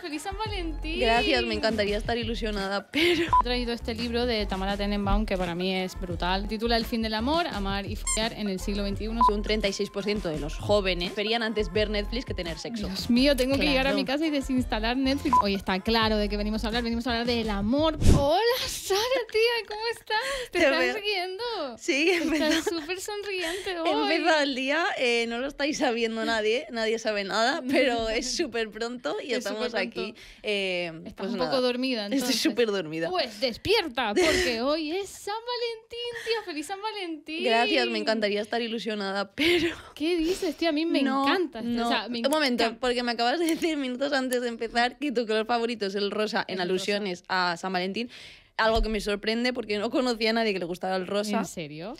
feliz San Valentín. Gracias, me encantaría estar ilusionada, pero... He traído este libro de Tamara Tenenbaum, que para mí es brutal. Titula El fin del amor, amar y follar en el siglo XXI. Un 36% de los jóvenes preferían antes ver Netflix que tener sexo. Dios mío, tengo que llegar a mi casa y desinstalar Netflix. Hoy está claro de que venimos a hablar, venimos a hablar del amor. Hola, Sara, tía, ¿cómo estás? ¿Te, estás riendo? Sí, Estás súper sonriente hoy. el día, eh, no lo estáis sabiendo nadie, nadie sabe nada, pero es súper pronto y estamos aquí aquí. Em, Estás pues un poco dormida. Estoy súper dormida. Pues despierta, porque hoy es San Valentín, tía. ¡Feliz San Valentín! Gracias, me encantaría estar ilusionada, pero... ¿Qué dices, tía? A mí me encanta. No. O un momento, porque me acabas de decir minutos antes de empezar que tu color favorito es el rosa, en alusiones a San Valentín. Algo que me sorprende porque no conocía a nadie que le gustara el rosa. ¿En serio?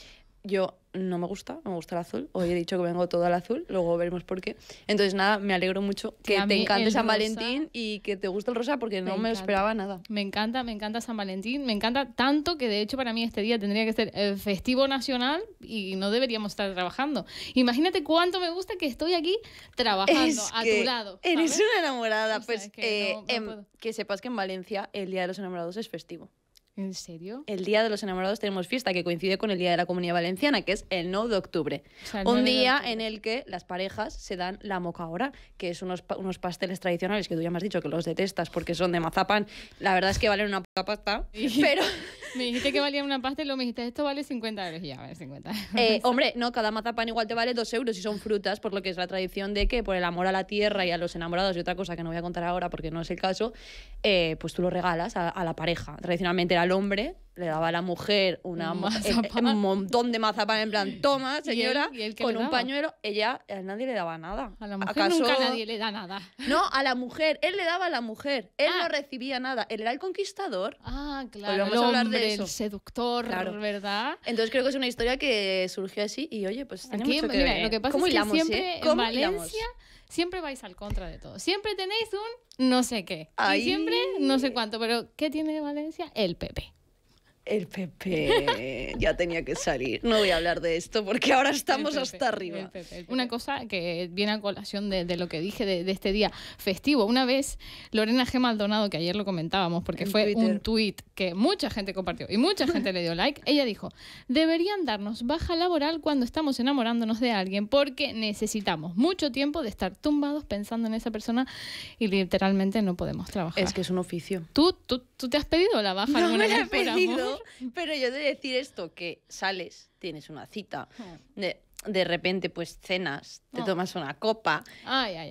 Yo no me gusta, me gusta el azul. Hoy he dicho que vengo todo al azul, luego veremos por qué. Entonces, nada, me alegro mucho que, te encante San Valentín y que te guste el rosa porque no me esperaba nada. Me encanta, me encanta San Valentín, me encanta tanto que de hecho para mí este día tendría que ser el festivo nacional y no deberíamos estar trabajando. Imagínate cuánto me gusta que estoy aquí trabajando a tu lado. Eres una enamorada, pues eh, em, que sepas que en Valencia el Día de los Enamorados es festivo. ¿En serio? El Día de los Enamorados tenemos fiesta que coincide con el Día de la Comunidad Valenciana, que es el 9 de octubre. Un día en el que las parejas se dan la ahora, que es unos, unos pasteles tradicionales que tú ya me has dicho que los detestas porque son de mazapán. La verdad es que valen una puta pasta, pero... Me dijiste que valía una pasta y luego me dijiste, esto vale 50 euros. Y ya, vale, 50 eh, hombre, no, cada mazapán igual te vale 2 euros y son frutas, por lo que es la tradición de que por el amor a la tierra y a los enamorados y otra cosa que no voy a contar ahora porque no es el caso, eh, pues tú lo regalas a, la pareja. Tradicionalmente era el hombre le daba a la mujer eh, un, montón de mazapán en plan, toma, señora, con un pañuelo, ella a nadie le daba nada. A la mujer nunca nadie le da nada. No, a la mujer, él le daba a la mujer, él ah. no recibía nada, él era el conquistador. Ah, claro. a hablar del seductor, ¿verdad? Entonces creo que es una historia que surgió así y oye, pues Aquí, mucho Lo que ¿eh? pasa es que siempre eh? en Valencia siempre vais al contra de todo. Siempre tenéis un no sé qué. Y siempre no sé cuánto. Pero ¿qué tiene Valencia? El pepe. El PP ya tenía que salir. No voy a hablar de esto porque ahora estamos hasta arriba. Una cosa que viene a colación de, lo que dije de, este día festivo. Una vez Lorena G. Maldonado, que ayer lo comentábamos porque fue un tuit que mucha gente compartió y mucha gente le dio like, ella dijo, deberían darnos baja laboral cuando estamos enamorándonos de alguien porque necesitamos mucho tiempo de estar tumbados pensando en esa persona y literalmente no podemos trabajar. Es que es un oficio. Tú, tú, ¿Tú te has pedido la baja no me la he pedido, Pero yo de decir esto, que sales, tienes una cita, ah de repente pues cenas, te ah. tomas una copa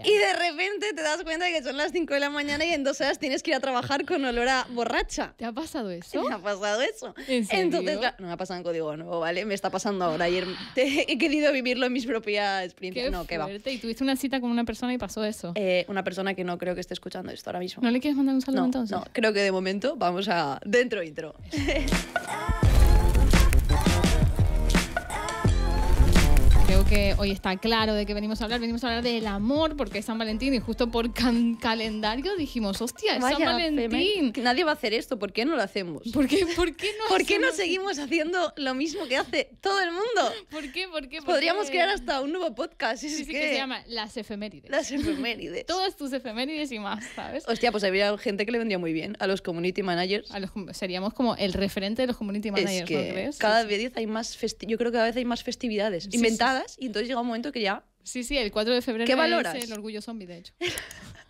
y de repente te das cuenta de que son las 5 de la mañana y en dos horas tienes que ir a trabajar con olor a borracha. ¿Te ha pasado eso? Me ha pasado eso. Entonces, no me ha pasado en código nuevo, ¿vale? Me está pasando ahora. Ayer he querido vivirlo en mis propias experiencias. Qué no, qué va. Y tuviste una cita con una persona y pasó eso. Eh, una persona que no creo que esté escuchando esto ahora mismo. ¿No le quieres mandar un saludo entonces? No, creo que de momento vamos a dentro intro. que hoy está claro de que venimos a hablar. Venimos a hablar del amor porque es San Valentín y justo por calendario dijimos, hostia, es San Valentín. Nadie va a hacer esto, ¿por qué no lo hacemos? ¿Por qué, por qué no, ¿Por qué no seguimos haciendo lo mismo que hace todo el mundo? ¿Por qué? ¿Por qué? Podríamos crear hasta un nuevo podcast. Sí, sí, que... se llama Las Efemérides. Las Efemérides. Todas tus efemérides y más, ¿sabes? Hostia, pues habría gente que le vendía muy bien a los community managers. A seríamos como el referente de los community managers, Cada vez hay más, yo creo que cada vez hay más festividades inventadas y entonces llega un momento que ya... Sí, sí, el 4 de febrero ¿Qué es el orgullo zombie, de hecho.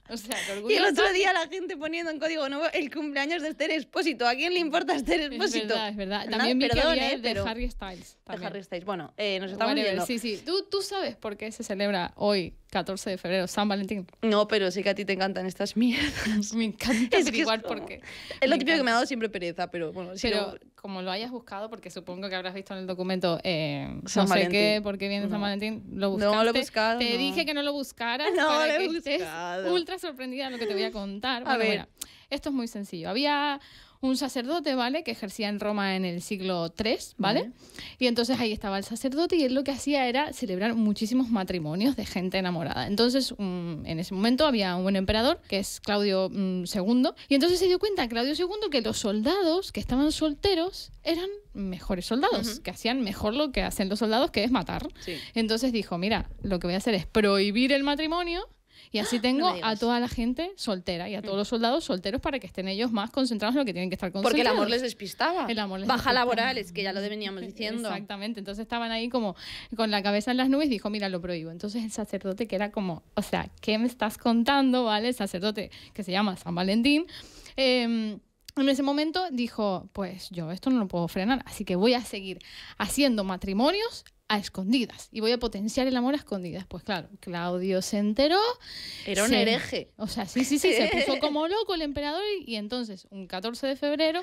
O sea, el y el otro día la gente poniendo en código nuevo el cumpleaños de Esther Expósito. ¿A quién le importa Esther Expósito? Es verdad, es verdad. También vi Perdón, que ¿eh? de Harry Styles. De Harry Styles. Bueno, eh, nos estamos viendo. Sí, sí. Tú, tú sabes por qué se celebra hoy 14 de febrero, San Valentín. No, pero sí que a ti te encantan estas mierdas. me encanta, es igual porque... Es lo típico que me ha dado siempre pereza, pero bueno... Si pero como lo hayas buscado, porque supongo que habrás visto en el documento eh, no sé qué, por qué viene San Valentín, lo buscaste. No, lo he buscado. Te dije que no lo buscaras no, para lo que ultra sorprendida de lo que te voy a contar. A ver. esto es muy sencillo. Había un sacerdote, ¿vale? Que ejercía en Roma en el siglo III, ¿vale? Y entonces ahí estaba el sacerdote y él lo que hacía era celebrar muchísimos matrimonios de gente enamorada. Entonces, mm, en ese momento había un buen emperador, que es Claudio II, mm, y entonces se dio cuenta Claudio II que los soldados que estaban solteros eran mejores soldados, que hacían mejor lo que hacen los soldados, que es matar. Entonces dijo, mira, lo que voy a hacer es prohibir el matrimonio y así tengo a toda la gente soltera y a todos los mm. soldados solteros para que estén ellos más concentrados en lo que tienen que estar concentrados. Porque el amor les despistaba. El amor Baja laborales, laboral, es que ya lo veníamos diciendo. Exactamente, entonces estaban ahí como con la cabeza en las nubes, y dijo, mira, lo prohíbo. Entonces el sacerdote que era como, o sea, ¿qué me estás contando? ¿Vale? El sacerdote que se llama San Valentín. Em, en ese momento dijo, pues yo esto no lo puedo frenar, así que voy a seguir haciendo matrimonios escondidas y voy a potenciar el amor a escondidas. Pues claro, Claudio se enteró. Era un hereje. O sea, sí, sí, sí, se puso como loco el emperador y, entonces un 14 de febrero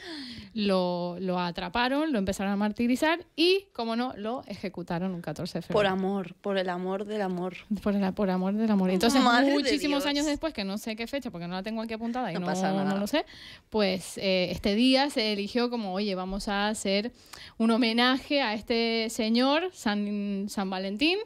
lo, lo, atraparon, lo empezaron a martirizar y, como no, lo ejecutaron un 14 de febrero. Por amor, por el amor del amor. Por, el por amor del amor. Entonces, muchísimos años después, que no sé qué fecha, porque no la tengo aquí apuntada y no, sé, pues eh, este día se eligió como, oye, vamos a hacer un homenaje a este señor, San en Sant Valentín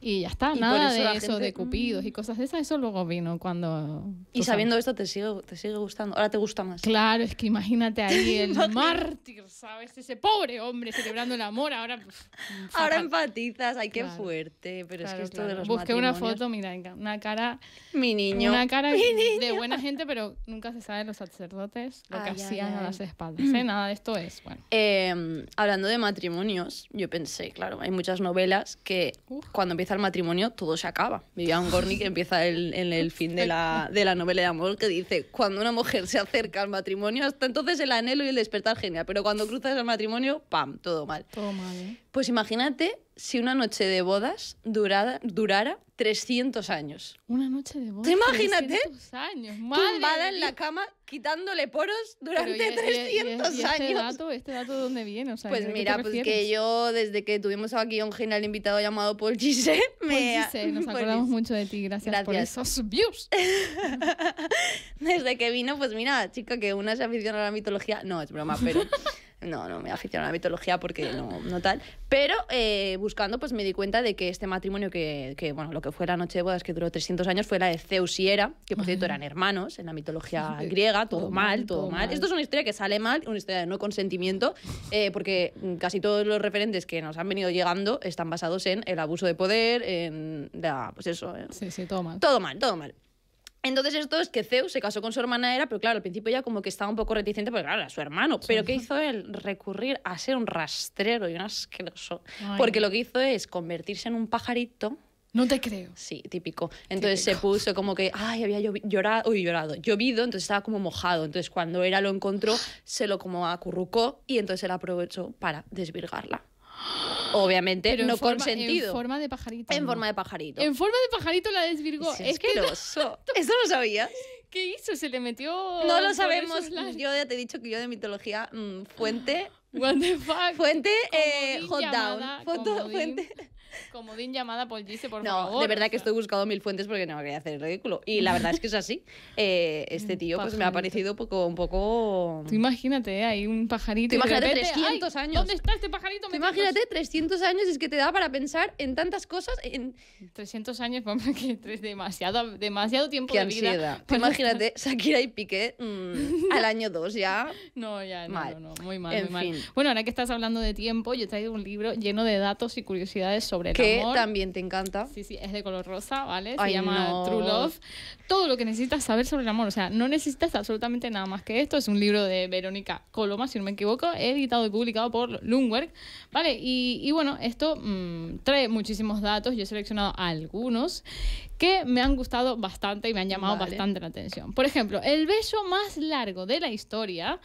Y ya está, nada de eso de cupidos y mm. cosas de esas, eso luego vino cuando... Y sabiendo esto te sigue, te sigue gustando, ahora te gusta más. Claro, es que imagínate ahí el mártir, ¿sabes? Ese pobre hombre celebrando el amor, ahora... ahora empatizas, ay, qué fuerte, pero es que esto de los Busqué una foto, mira, una cara... Mi niño. Una cara de buena gente, pero nunca se sabe los sacerdotes lo que hacían a las espaldas, ¿eh? Nada de esto es, bueno. Em, hablando de matrimonios, yo pensé, claro, hay muchas novelas que cuando empiezan al matrimonio, todo se acaba. Vivian que empieza en el fin de la, novela de amor que dice, cuando una mujer se acerca al matrimonio, hasta entonces el anhelo y el despertar genial, pero cuando cruzas el matrimonio, ¡pam!, todo mal. ¿eh? Pues imagínate si una noche de bodas durada, durara 300 años. Una noche de boda. ¿Te imagínate? 300 años, madre. Tumbada en la cama, quitándole poros durante 300 e, e, e, este años. Dato, ¿Este dato dónde viene? O sea, pues mira, pues que yo, desde que tuvimos aquí a un genial invitado llamado Paul Gise, me... Paul nos acordamos mucho de ti, gracias, gracias. por esos views. desde que vino, pues mira, chica, que una se aficiona a la mitología. No, es broma, pero... no, no me aficiono a la mitología porque no, no tal. Pero eh, buscando, pues me di cuenta de que este matrimonio que, bueno, lo que fue la noche de bodas que duró 300 años fue la de Zeus y Hera, que por cierto eran hermanos en la mitología griega, todo, mal, todo, mal. Esto es una historia que sale mal, una historia de no consentimiento, eh, porque casi todos los referentes que nos han venido llegando están basados en el abuso de poder, en la, pues eso. Eh. Sí, sí, todo mal. Todo mal, todo mal. Entonces esto es que Zeus se casó con su hermana Hera, pero claro, al principio ya como que estaba un poco reticente porque claro, era su hermano. Pero ¿qué hizo él? Recurrir a ser un rastrero y un asqueroso. Porque lo que hizo es convertirse en un pajarito. No te creo. Sí, típico. Entonces se puso como que, ay, había llorado, uy, llorado, llovido, entonces estaba como mojado. Entonces cuando Hera lo encontró, se lo como acurrucó y entonces él aprovechó para desvirgarla. Obviamente no con sentido En forma de pajarito. En forma de pajarito. En forma de pajarito la desvirgó. Es, es que no... Eso no sabías. ¿Qué hizo? ¿Se le metió.? No lo sabemos. Yo ya te he dicho que yo de mitología. Mm, fuente. What the fuck? Fuente eh, hot down. Foto, fuente como din llamada por Gise, por favor. No, de verdad que estoy buscando mil fuentes porque no quería hacer el ridículo. Y la verdad es que es así. Eh, este mm, tío pues me ha parecido poco, un poco... Tú imagínate, ¿eh? hay un pajarito... imagínate 300 años. ¿Dónde está este pajarito? imagínate 300 años es que te da para pensar en tantas cosas. En... 300 años, vamos que es demasiado, demasiado tiempo de vida. imagínate Shakira y Piqué mm, al año 2 ya. No, ya, no, no, muy mal, muy mal. Bueno, ahora que estás hablando de tiempo, yo he traído un libro lleno de datos y curiosidades sobre que también te encanta. Sí, sí, es de color rosa, ¿vale? Se llama True Love. Todo lo que necesitas saber sobre el amor. O sea, no necesitas absolutamente nada más que esto. Es un libro de Verónica Coloma, si no me equivoco, editado y publicado por Lundberg, ¿vale? Y, bueno, esto mm, trae muchísimos datos. Yo he seleccionado algunos que me han gustado bastante y me han llamado bastante la atención. Por ejemplo, el beso más largo de la historia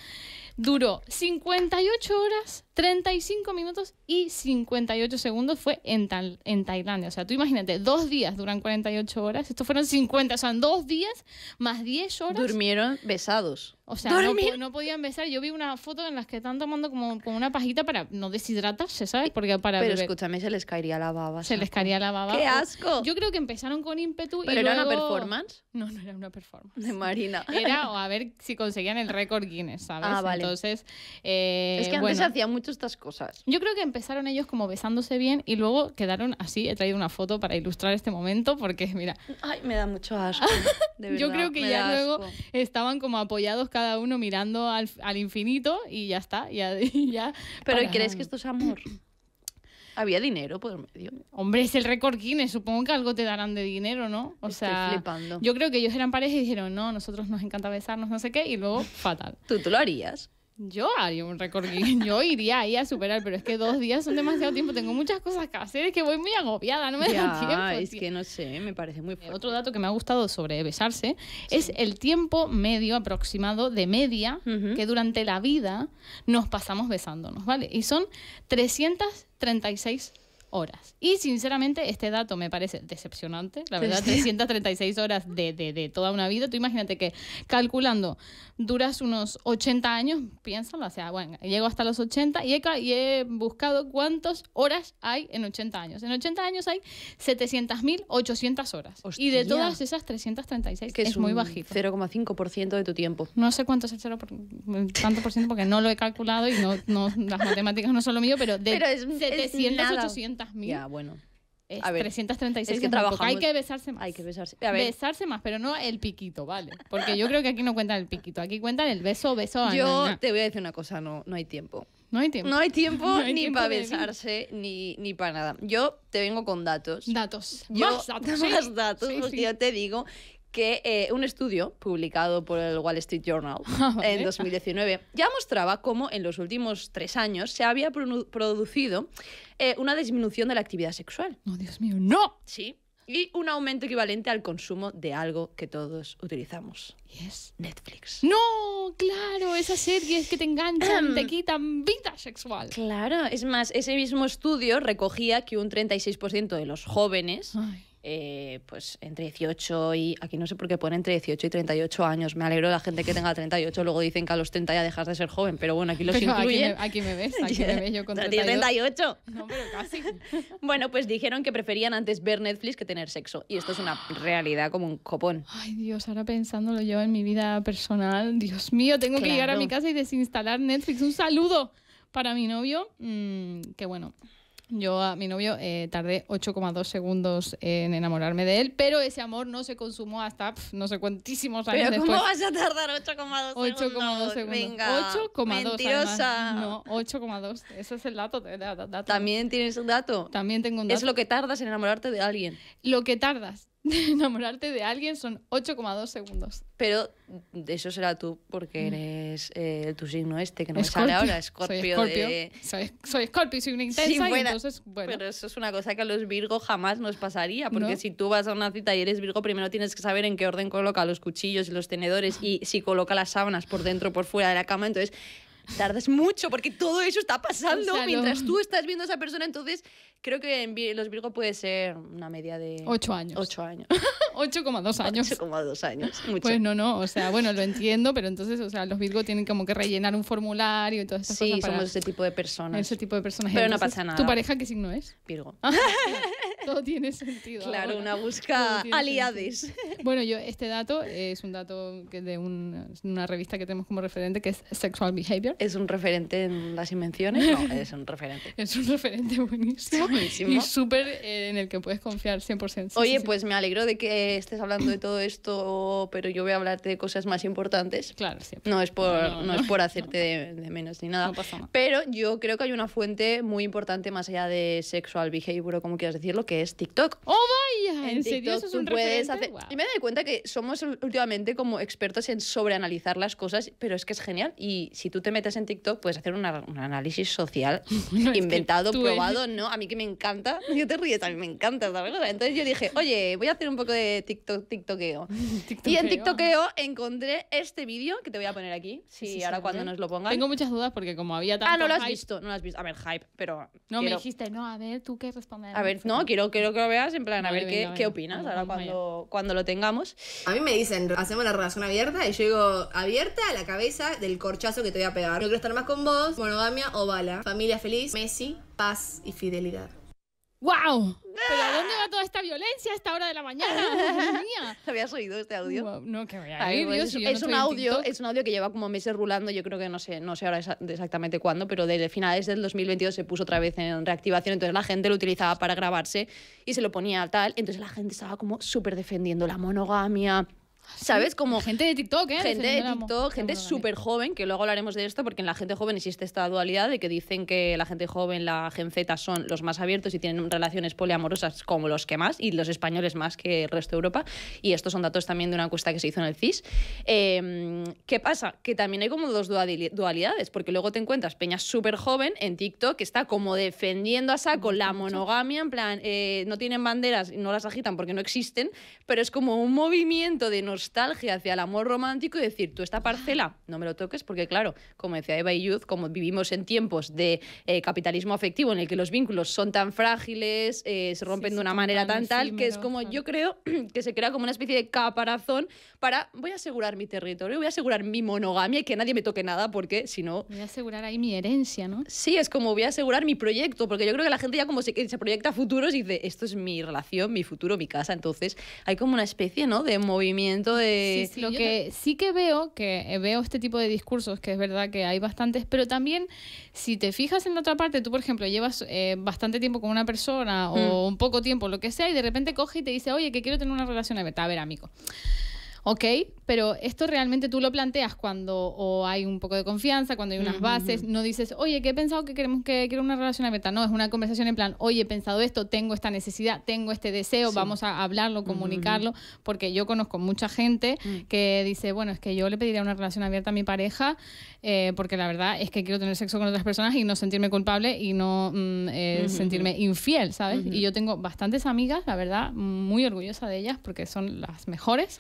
duró 58 horas 35 minutos y 58 segundos fue en, tal, en Tailandia. O sea, tú imagínate, dos días duran 48 horas. Estos fueron 50, o sea, dos días más 10 horas. Durmieron besados. O sea, no, no, podían besar. Yo vi una foto en las que están tomando como, con una pajita para no deshidratarse, ¿sabes? Porque para Pero escúchame, se les caería la baba. Se les caería la baba. ¡Qué asco! Yo creo que empezaron con ímpetu ¿Pero era una performance? No, no era una performance. De Marina. Era a ver si conseguían el récord Guinness, ¿sabes? Ah, vale. Entonces, eh, es que antes bueno. hacía mucho estas cosas. Yo creo que empezaron ellos como besándose bien y luego quedaron así. He traído una foto para ilustrar este momento porque, mira. Ay, me da mucho asco. Yo creo que ya luego estaban como apoyados cada uno mirando al, al infinito y ya está. Ya, ya Pero ¿y ¿crees que esto es amor? Había dinero por medio. Hombre, es el récord Guinness, supongo que algo te darán de dinero, ¿no? O Estoy sea, flipando. yo creo que ellos eran pareja y dijeron, no, nosotros nos encanta besarnos, no sé qué, y luego fatal. ¿Tú, tú lo harías? Yo haría un récord yo iría ahí a superar, pero es que dos días son demasiado tiempo, tengo muchas cosas que hacer, es que voy muy agobiada, no me da tiempo. Es que no sé, me parece muy eh, fuerte. Otro dato que me ha gustado sobre besarse es el tiempo medio aproximado de media que durante la vida nos pasamos besándonos, ¿vale? Y son 336 horas. Y sinceramente, este dato me parece decepcionante. La verdad, 336 horas de, de, de toda una vida. Tú imagínate que calculando, duras unos 80 años, piénsalo, o sea, bueno, llego hasta los 80 y he, y he buscado cuántas horas hay en 80 años. En 80 años hay 700.800 horas. Y de todas esas 336 que es, es muy bajito. 0,5% de tu tiempo. No sé cuánto es el tanto por ciento porque no lo he calculado y no, no las matemáticas no son lo mío, pero de pero es, bueno. Es 336 que trabajamos, Hay que besarse más. Hay que besarse. A Besarse más, pero no el piquito, ¿vale? Porque yo creo que aquí no cuentan el piquito. Aquí cuentan el beso, beso. Yo te voy a decir una cosa, no, no hay tiempo. No hay tiempo. No hay tiempo ni para besarse ni, ni para nada. Yo te vengo con datos. Datos. más datos. Más datos, yo te digo que eh, un estudio publicado por el Wall Street Journal ah, en 2019 ya mostraba cómo en los últimos tres años se había producido eh, una disminución de la actividad sexual. No, oh, Dios mío, no. Sí. Y un aumento equivalente al consumo de algo que todos utilizamos. Y es Netflix. No, claro, esas series que te enganchan, te quitan vida sexual. Claro, es más, ese mismo estudio recogía que un 36% de los jóvenes... Eh, pues entre 18 y, aquí no sé por qué pone entre 18 y 38 años, me alegro de la gente que tenga 38, luego dicen que a los 30 ya dejas de ser joven, pero bueno, aquí los Aquí me, ves, aquí me ves yo con 38. No, pero casi. bueno, pues dijeron que preferían antes ver Netflix que tener sexo, y esto es una realidad como un copón. Ay Dios, ahora pensándolo yo en mi vida personal, Dios mío, tengo que llegar a mi casa y desinstalar Netflix, un saludo para mi novio, mm, que bueno, yo a mi novio eh, tardé 8,2 segundos en enamorarme de él, pero ese amor no se consumó hasta no sé cuantísimos años ¿Pero ¿Cómo vas a tardar 8,2 segundos? 8,2 segundos. 8,2. Mentirosa. No, 8,2. Ese es el eh, dato, También tienes un dato. También tengo un dato. Es lo que tardas en enamorarte de alguien. Lo que tardas. de enamorarte de alguien son 8,2 segundos. Pero eso será tú porque mm. eres eh, tu signo este, que no sale ahora, Scorpio. Soy Scorpio, de... soy, soy y soy una intensa bueno. Pero eso es una cosa que a los Virgo jamás nos pasaría, porque si tú vas a una cita y eres Virgo, primero tienes que saber en qué orden coloca los cuchillos y los tenedores y si coloca las sábanas por dentro o por fuera de la cama, entonces tardes mucho porque todo eso está pasando mientras tú estás viendo a esa persona. Entonces, creo que en los Virgo puede ser una media de... 8 años. 8 años. 8,2 años. 8,2 años. Pues no, no, o sea, bueno, lo entiendo, pero entonces, o sea, los Virgo tienen como que rellenar un formulario y todas eso sí, cosas. somos ese tipo de personas. Ese tipo de personas. Pero no pasa nada. ¿Tu pareja qué signo es? Virgo. Ah, todo tiene sentido. Claro, una busca aliades. Bueno, yo, este dato es un dato que de una revista que tenemos como referente que es Sexual Behavior ¿Eh? ¿Es un referente en las invenciones? No, es un referente. es un referente buenísimo. buenísimo. Y súper eh, en el que puedes confiar 100%. Oye, pues me alegro de que estés hablando de todo esto, pero yo voy a hablarte de cosas más importantes. Claro, No es por, no, es por hacerte de, menos ni nada. No pasa nada. Pero yo creo que hay una fuente muy importante más allá de sexual behavior o como quieras decirlo, que es TikTok. ¡Oh, vaya! ¿En, serio eso es un referente Y me doy cuenta que somos últimamente como expertos en sobreanalizar las cosas, pero es que es genial. Y si tú te metes en TikTok, puedes hacer un análisis social inventado, probado, ¿no? A mí que me encanta, yo te ríes, a mí me encanta, entonces yo dije, oye, voy a hacer un poco de TikTok, TikTokeo. Y en TikTokeo encontré este vídeo que te voy a poner aquí, si ahora cuando nos lo pongas Tengo muchas dudas porque como había tanto Ah, no lo has visto, no lo has visto. A ver, hype, pero... No, me dijiste, no, a ver, tú qué respondes. A ver, no, quiero, quiero que lo veas en plan, a ver, qué, qué, opinas ahora cuando, cuando lo tengamos. A mí me dicen, hacemos la relación abierta y yo digo, abierta a la cabeza del corchazo que te voy a pegar. No quiero estar más con vos. Monogamia o bala. Familia feliz, Messi, paz y fidelidad. ¡Wow! ¡Ah! ¿Pero a dónde va toda esta violencia a esta hora de la mañana? Mía. ¿Habías oído este audio? no, que voy es, un audio, es un audio que lleva como meses rulando, yo creo que no sé, no sé ahora exactamente cuándo, pero desde finales del 2022 se puso otra vez en reactivación, entonces la gente lo utilizaba para grabarse y se lo ponía tal, entonces la gente estaba como súper defendiendo la monogamia, ¿Sabes? Como gente de TikTok, ¿eh? Gente de TikTok, gente súper joven, que luego hablaremos de esto, porque en la gente joven existe esta dualidad de que dicen que la gente joven, la gen Z, son los más abiertos y tienen relaciones poliamorosas como los que más, y los españoles más que el resto de Europa. Y estos son datos también de una encuesta que se hizo en el CIS. Em, ¿Qué pasa? Que también hay como dos dualidades, porque luego te encuentras Peña súper joven en TikTok que está como defendiendo a saco la monogamia, en plan, eh, no tienen banderas, y no las agitan porque no existen, pero es como un movimiento de nostalgia hacia el amor romántico y decir, tú esta parcela no me lo toques porque, claro, como decía Eva y Youth, como vivimos en tiempos de eh, capitalismo afectivo en el que los vínculos son tan frágiles, eh, se rompen de una manera tan tal, que es como yo creo que se crea como una especie de caparazón para voy a asegurar mi territorio, voy a asegurar mi monogamia y que nadie me toque nada porque si no... Voy a asegurar ahí mi herencia, ¿no? Sí, es como voy a asegurar mi proyecto, porque yo creo que la gente ya como se, proyecta futuros y dice, esto es mi relación, mi futuro, mi casa, entonces hay como una especie, ¿no? De movimiento de... lo que sí que veo, que eh, veo este tipo de discursos, que es verdad que hay bastantes, pero también si te fijas en la otra parte, tú por ejemplo llevas eh, bastante tiempo con una persona o mm. un poco tiempo, lo que sea, y de repente coge y te dice, oye, que quiero tener una relación de A ver, amigo ok, pero esto realmente tú lo planteas cuando hay un poco de confianza, cuando hay unas bases, no dices, oye, que he pensado que queremos que quiero una relación abierta. No, es una conversación en plan, oye, he pensado esto, tengo esta necesidad, tengo este deseo, vamos a hablarlo, comunicarlo, porque yo conozco mucha gente mm. que dice, bueno, es que yo le pediría una relación abierta a mi pareja, eh, porque la verdad es que quiero tener sexo con otras personas y no sentirme culpable y no mm, eh, sentirme infiel, ¿sabes? Y yo tengo bastantes amigas, la verdad, muy orgullosa de ellas, porque son las mejores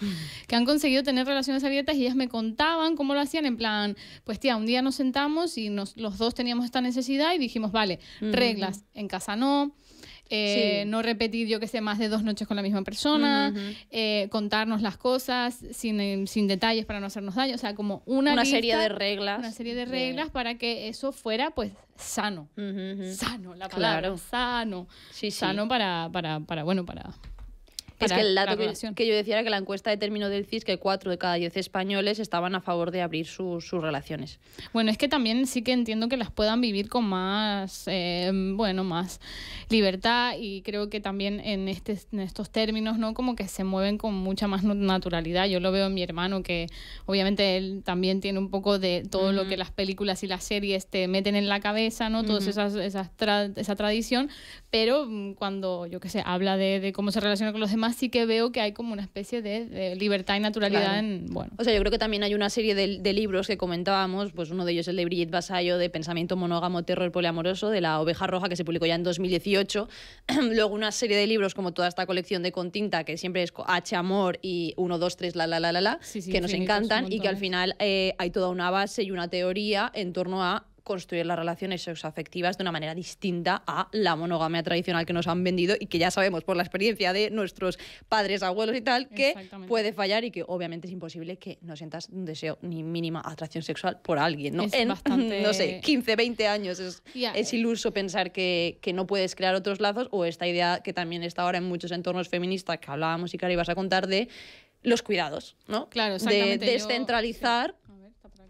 que han conseguido tener relaciones abiertas y ellas me contaban cómo lo hacían, en plan, pues tía, un día nos sentamos y nos, los dos teníamos esta necesidad y dijimos, vale, reglas, en casa no, eh, no repetir, yo que sé, más de dos noches con la misma persona, eh, contarnos las cosas eh, sin, detalles para no hacernos daño, o sea, como una, una serie de reglas. Una serie de reglas para que eso fuera, pues, sano. Sano, la palabra. Sano. Sano para, para, bueno, para, que yo decía era que la encuesta determinó del CIS que 4 de cada 10 españoles estaban a favor de abrir sus relaciones. Bueno, es que también sí que entiendo que las puedan vivir con más, eh, bueno, más libertad y creo que también en, este, en estos términos, ¿no? Como que se mueven con mucha más naturalidad. Yo lo veo en mi hermano que obviamente él también tiene un poco de todo lo que las películas y las series te meten en la cabeza, ¿no? Todas esas, esa tradición, pero mm, cuando, yo qué sé, habla de, de cómo se relaciona con los demás, Así que veo que hay como una especie de, libertad y naturalidad en... Bueno. O sea, yo creo que también hay una serie de, libros que comentábamos, pues uno de ellos es el de Brigitte Basayo, de Pensamiento Monógamo, Terror Poliamoroso, de La Oveja Roja, que se publicó ya en 2018. Luego una serie de libros como toda esta colección de Continta, que siempre es H, Amor y 1, 2, 3, la, la, la, la, la, que nos encantan y que al final eh, hay toda una base y una teoría en torno a construir las relaciones sexoafectivas de una manera distinta a la monogamia tradicional que nos han vendido y que ya sabemos por la experiencia de nuestros padres, abuelos y tal, que puede fallar y que obviamente es imposible que no sientas un deseo ni mínima atracción sexual por alguien. ¿no? no sé, 15, 20 años es, iluso pensar que, no puedes crear otros lazos o esta idea que también está ahora en muchos entornos feministas que hablábamos y que ahora ibas a contar de los cuidados, ¿no? Claro, exactamente. De descentralizar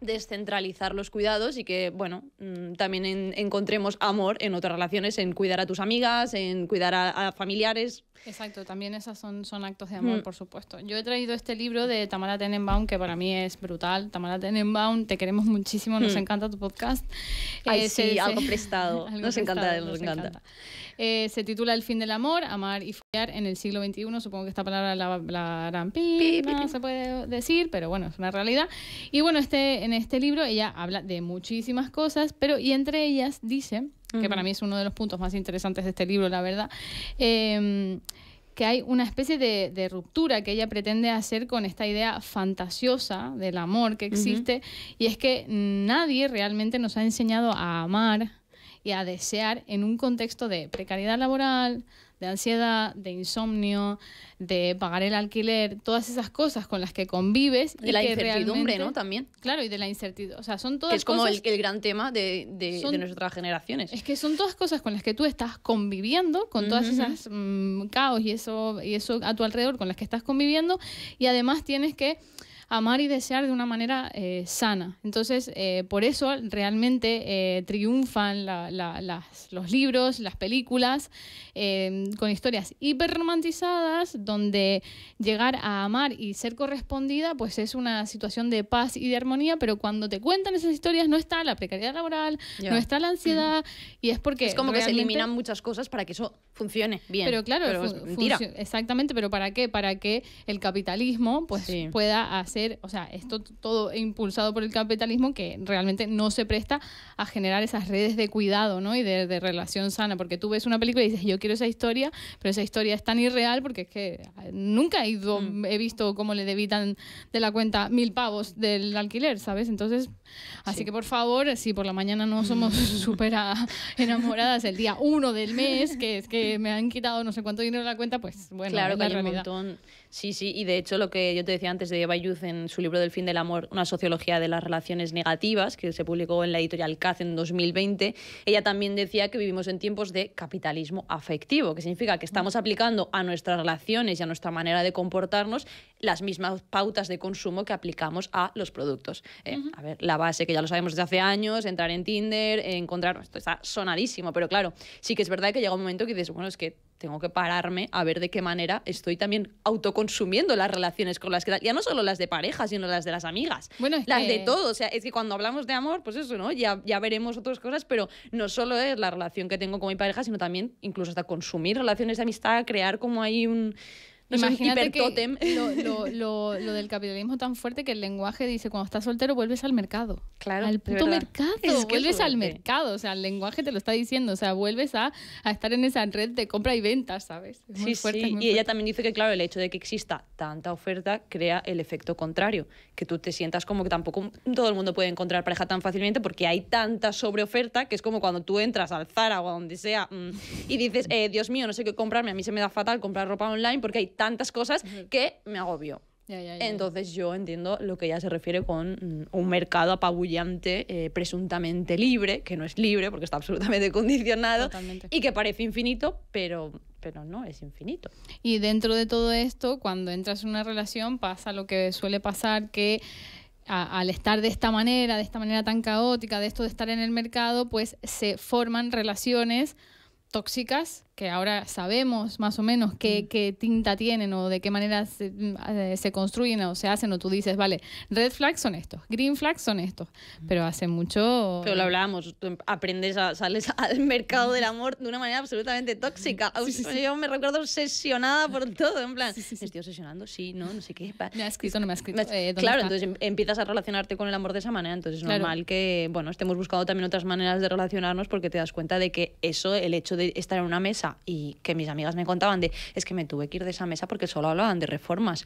descentralizar los cuidados y que, bueno, mm, también encontremos amor en otras relaciones, en cuidar a tus amigas, en cuidar a, a familiares, Exacto, también esas son, son actos de amor, mm. por supuesto. Yo he traído este libro de Tamara Tenenbaum, que para mí es brutal. Tamara Tenenbaum, te queremos muchísimo, nos mm. encanta tu podcast. Ay, eh, sí, algo prestado. nos encanta, nos, encanta. Eh, se titula El fin del amor, amar y follar en el siglo XXI. Supongo que esta palabra la, harán no se puede decir, pero bueno, es una realidad. Y bueno, este, en este libro ella habla de muchísimas cosas, pero y entre ellas dice que para mí es uno de los puntos más interesantes de este libro, la verdad. Em, que hay una especie de, ruptura que ella pretende hacer con esta idea fantasiosa del amor que existe, y es que nadie realmente nos ha enseñado a amar y a desear en un contexto de precariedad laboral, de ansiedad, de insomnio, de pagar el alquiler, todas esas cosas con las que convives. De y la incertidumbre, ¿no? También. Claro, y de la incertidumbre. O sea, son todas. es como el, gran tema de, de, nuestras generaciones. Es que son todas cosas con las que tú estás conviviendo, con todas esas mm, caos y eso, y eso a tu alrededor con las que estás conviviendo, y además tienes que amar y desear de una manera eh, sana. Entonces, eh, por eso realmente eh, triunfan los libros, las películas, em, con historias hiperromantizadas, donde llegar a amar y ser correspondida, pues es una situación de paz y de armonía, pero cuando te cuentan esas historias no está la precariedad laboral, no está la ansiedad, y es porque... Es como que se eliminan muchas cosas para que eso funcione bien. Pero claro, exactamente, pero ¿para qué? Para que el capitalismo pues, pueda hacer o sea, esto todo impulsado por el capitalismo que realmente no se presta a generar esas redes de cuidado ¿no? y de, relación sana, porque tú ves una película y dices, yo quiero esa historia, pero esa historia es tan irreal porque es que eh, nunca mm. he, visto cómo le debitan de la cuenta mil pavos del alquiler, ¿sabes? Entonces, así que por favor, si por la mañana no somos súper enamoradas el día uno del mes, que es que me han quitado no sé cuánto dinero de la cuenta, pues bueno, claro, realidad. montón Sí, sí, y de hecho lo que yo te decía antes de Eva Ayuz en su libro del fin del amor, una sociología de las relaciones negativas, que se publicó en la editorial Caz en 2020, ella también decía que vivimos en tiempos de capitalismo afectivo, que significa que estamos aplicando a nuestras relaciones y a nuestra manera de comportarnos las mismas pautas de consumo que aplicamos a los productos. ¿eh? A ver, la base que ya lo sabemos desde hace años, entrar en Tinder, encontrar, esto está sonadísimo, pero claro, sí que es verdad que llega un momento que dices, bueno, es que tengo que pararme a ver de qué manera estoy también autoconsumiendo las relaciones con las que... Ya no solo las de pareja, sino las de las amigas. Bueno, las de todo. O sea, es que cuando hablamos de amor, pues eso, ¿no? Ya, ya veremos otras cosas, pero no solo es la relación que tengo con mi pareja, sino también incluso hasta consumir relaciones de amistad, crear como ahí un Imagínate que lo, del capitalismo tan fuerte que el lenguaje dice, cuando estás soltero vuelves al mercado. Claro. Al puto mercado. vuelves al eh. mercado. O sea, el lenguaje te lo está diciendo. O sea, vuelves a, estar en esa red de compra y venta, ¿sabes? sí, sí. y ella también dice que, claro, el hecho de que exista tanta oferta crea el efecto contrario. Que tú te sientas como que tampoco todo el mundo puede encontrar pareja tan fácilmente porque hay tanta sobreoferta que es como cuando tú entras al Zara o a donde sea mm, y dices, eh, Dios mío, no sé qué comprarme. A mí se me da fatal comprar ropa online porque hay tantas cosas que me agobió. Entonces yo entiendo lo que ella se refiere con mm, un mercado apabullante, eh, presuntamente libre, que no es libre porque está absolutamente condicionado y que parece infinito, pero, pero no es infinito. Y dentro de todo esto, cuando entras en una relación pasa lo que suele pasar que... al estar de esta manera, de esta manera tan caótica, de esto de estar en el mercado, pues se forman relaciones tóxicas que ahora sabemos más o menos qué, tinta tienen o de qué manera eh, se, construyen o se hacen, o tú dices, vale, red flags son estos, green flags son estos, pero hace mucho... Pero lo hablábamos, tú em, aprendes, a, sales al mercado del amor de una manera absolutamente tóxica. Yo me recuerdo obsesionada por todo, en plan, estoy obsesionando, sí, no, no sé qué. Me ha escrito, no me ha escrito. Eh, claro, entonces em, empiezas a relacionarte con el amor de esa manera, entonces es normal que, bueno, estemos buscando también otras maneras de relacionarnos porque te das cuenta de que eso, el hecho de estar en una mesa, y que mis amigas me contaban de, es que me tuve que ir de esa mesa porque solo hablaban de reformas